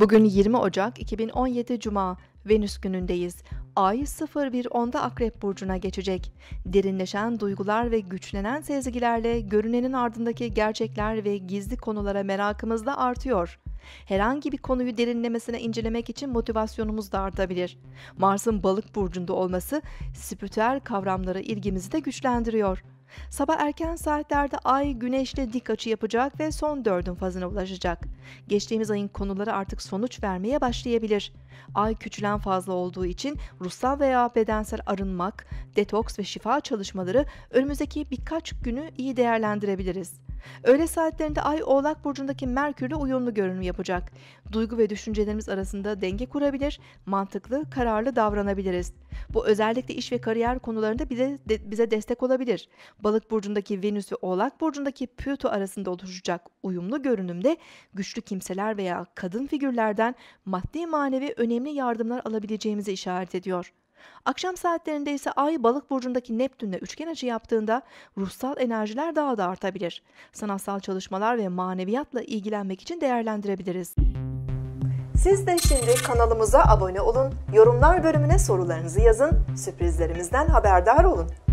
Bugün 20 Ocak 2017 Cuma, Venüs günündeyiz. Ay 01.10'da Akrep Burcu'na geçecek. Derinleşen duygular ve güçlenen sezgilerle görünenin ardındaki gerçekler ve gizli konulara merakımız da artıyor. Herhangi bir konuyu derinlemesine incelemek için motivasyonumuz da artabilir. Mars'ın balık burcunda olması spiritüel kavramlara ilgimizi de güçlendiriyor. Sabah erken saatlerde ay güneşle dik açı yapacak ve son dördün fazına ulaşacak. Geçtiğimiz ayın konuları artık sonuç vermeye başlayabilir. Ay küçülen fazla olduğu için ruhsal veya bedensel arınmak, detoks ve şifa çalışmaları önümüzdeki birkaç günü iyi değerlendirebiliriz. Öğle saatlerinde Ay Oğlak Burcu'ndaki Merkür'le uyumlu görünüm yapacak. Duygu ve düşüncelerimiz arasında denge kurabilir, mantıklı, kararlı davranabiliriz. Bu özellikle iş ve kariyer konularında bize, de, bize destek olabilir. Balık Burcu'ndaki Venüs ve Oğlak Burcu'ndaki Pluto arasında oluşacak uyumlu görünümde güçlü kimseler veya kadın figürlerden maddi manevi önemli yardımlar alabileceğimizi işaret ediyor. Akşam saatlerinde ise Ay balık burcundaki Neptünle üçgen açı yaptığında ruhsal enerjiler daha da artabilir. Sanatsal çalışmalar ve maneviyatla ilgilenmek için değerlendirebiliriz. Siz de şimdi kanalımıza abone olun, yorumlar bölümüne sorularınızı yazın, sürprizlerimizden haberdar olun.